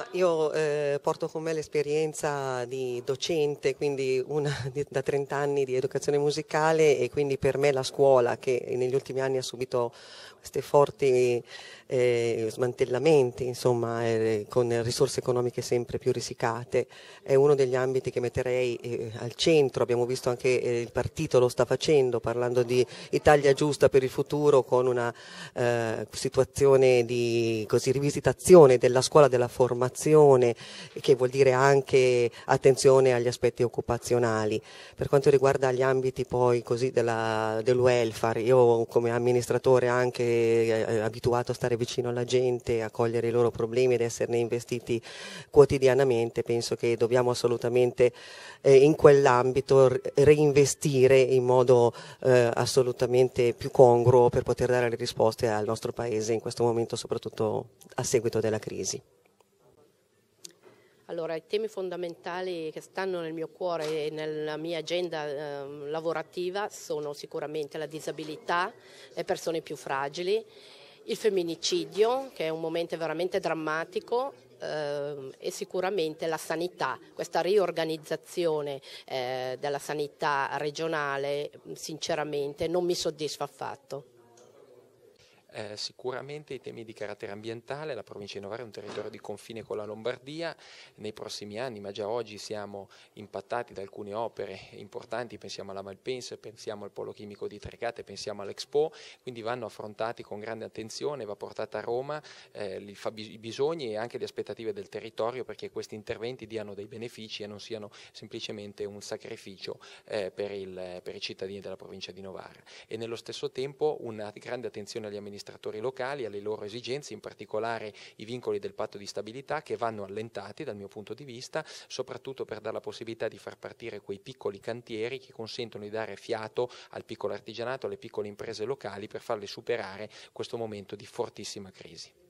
Ma io eh, porto con me l'esperienza di docente, quindi una, di, da 30 anni di educazione musicale e quindi per me la scuola che negli ultimi anni ha subito questi forti eh, smantellamenti, insomma, eh, con risorse economiche sempre più risicate, è uno degli ambiti che metterei eh, al centro. Abbiamo visto anche eh, il partito lo sta facendo parlando di Italia giusta per il futuro con una eh, situazione di così, rivisitazione della scuola della formazione formazione, che vuol dire anche attenzione agli aspetti occupazionali. Per quanto riguarda gli ambiti poi così della, del welfare, io come amministratore anche eh, abituato a stare vicino alla gente, a cogliere i loro problemi ed esserne investiti quotidianamente, penso che dobbiamo assolutamente eh, in quell'ambito reinvestire in modo eh, assolutamente più congruo per poter dare le risposte al nostro Paese in questo momento, soprattutto a seguito della crisi. Allora, i temi fondamentali che stanno nel mio cuore e nella mia agenda eh, lavorativa sono sicuramente la disabilità, le persone più fragili, il femminicidio, che è un momento veramente drammatico, eh, e sicuramente la sanità. Questa riorganizzazione eh, della sanità regionale sinceramente non mi soddisfa affatto. Eh, sicuramente i temi di carattere ambientale, la provincia di Novara è un territorio di confine con la Lombardia, nei prossimi anni, ma già oggi siamo impattati da alcune opere importanti, pensiamo alla Malpensa, pensiamo al polo chimico di Trecate, pensiamo all'Expo, quindi vanno affrontati con grande attenzione, va portata a Roma eh, i bisogni e anche le aspettative del territorio perché questi interventi diano dei benefici e non siano semplicemente un sacrificio eh, per, il, per i cittadini della provincia di Novara. E nello stesso tempo una grande attenzione agli amministratori amministratori locali, alle loro esigenze, in particolare i vincoli del patto di stabilità che vanno allentati dal mio punto di vista, soprattutto per dare la possibilità di far partire quei piccoli cantieri che consentono di dare fiato al piccolo artigianato, alle piccole imprese locali per farle superare questo momento di fortissima crisi.